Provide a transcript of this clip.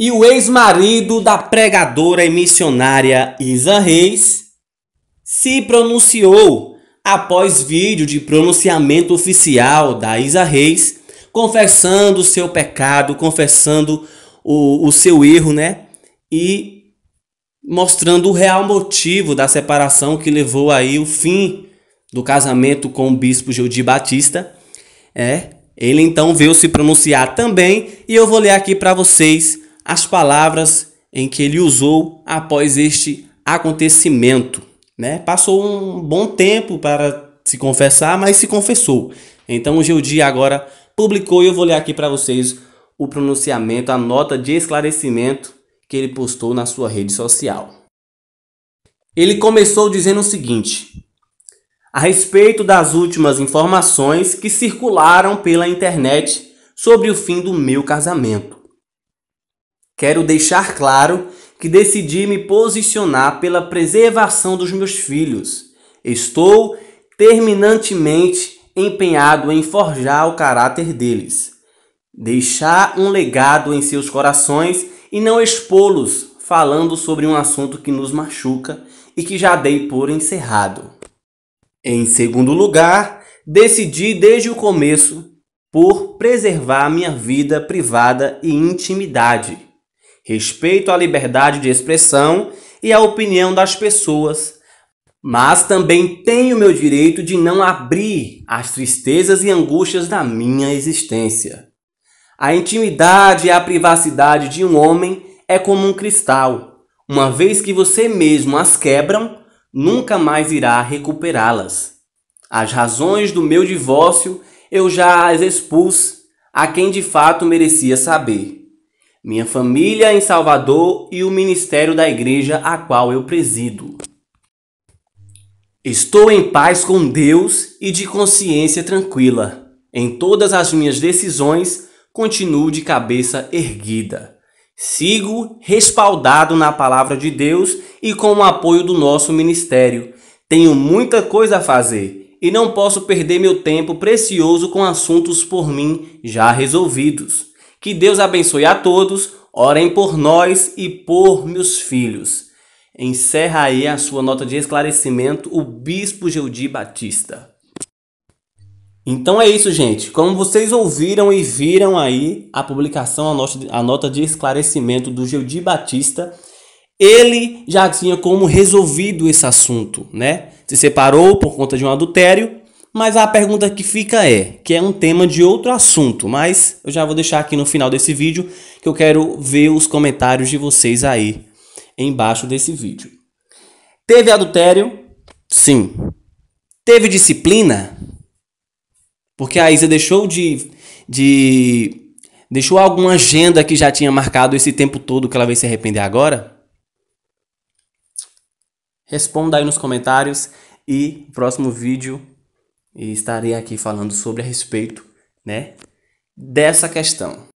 e o ex-marido da pregadora e missionária Isa Reis se pronunciou após vídeo de pronunciamento oficial da Isa Reis confessando o seu pecado, confessando o, o seu erro, né? E mostrando o real motivo da separação que levou aí o fim do casamento com o bispo Gildi Batista. É, ele então veio se pronunciar também e eu vou ler aqui para vocês as palavras em que ele usou após este acontecimento. Né? Passou um bom tempo para se confessar, mas se confessou. Então o Geudi agora publicou e eu vou ler aqui para vocês o pronunciamento, a nota de esclarecimento que ele postou na sua rede social. Ele começou dizendo o seguinte: a respeito das últimas informações que circularam pela internet sobre o fim do meu casamento. Quero deixar claro que decidi me posicionar pela preservação dos meus filhos. Estou terminantemente empenhado em forjar o caráter deles, deixar um legado em seus corações e não expô-los falando sobre um assunto que nos machuca e que já dei por encerrado. Em segundo lugar, decidi desde o começo por preservar minha vida privada e intimidade respeito à liberdade de expressão e à opinião das pessoas, mas também tenho meu direito de não abrir as tristezas e angústias da minha existência. A intimidade e a privacidade de um homem é como um cristal. Uma vez que você mesmo as quebram, nunca mais irá recuperá-las. As razões do meu divórcio eu já as expus a quem de fato merecia saber minha família em Salvador e o ministério da igreja a qual eu presido. Estou em paz com Deus e de consciência tranquila. Em todas as minhas decisões, continuo de cabeça erguida. Sigo respaldado na palavra de Deus e com o apoio do nosso ministério. Tenho muita coisa a fazer e não posso perder meu tempo precioso com assuntos por mim já resolvidos. Que Deus abençoe a todos, orem por nós e por meus filhos. Encerra aí a sua nota de esclarecimento o Bispo Geudi Batista. Então é isso, gente. Como vocês ouviram e viram aí a publicação, a, nossa, a nota de esclarecimento do Geudi Batista, ele já tinha como resolvido esse assunto, né? Se separou por conta de um adultério mas a pergunta que fica é, que é um tema de outro assunto, mas eu já vou deixar aqui no final desse vídeo que eu quero ver os comentários de vocês aí embaixo desse vídeo. Teve adultério? Sim. Teve disciplina? Porque a Isa deixou de, de deixou alguma agenda que já tinha marcado esse tempo todo que ela vai se arrepender agora? Responda aí nos comentários e próximo vídeo e estarei aqui falando sobre a respeito, né, dessa questão.